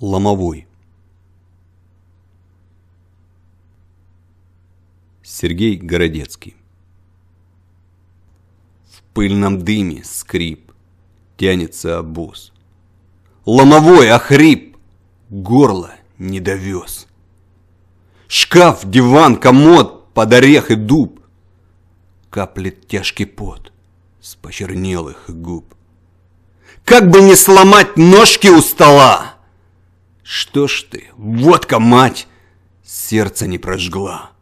Ломовой. Сергей Городецкий. В пыльном дыме скрип, тянется обоз. Ломовой охрип, горло не довез. Шкаф, диван, комод, под орех и дуб. Каплет тяжкий пот с почернелых губ. Как бы не сломать ножки у стола! Что ж ты, водка, мать, сердце не прожгла.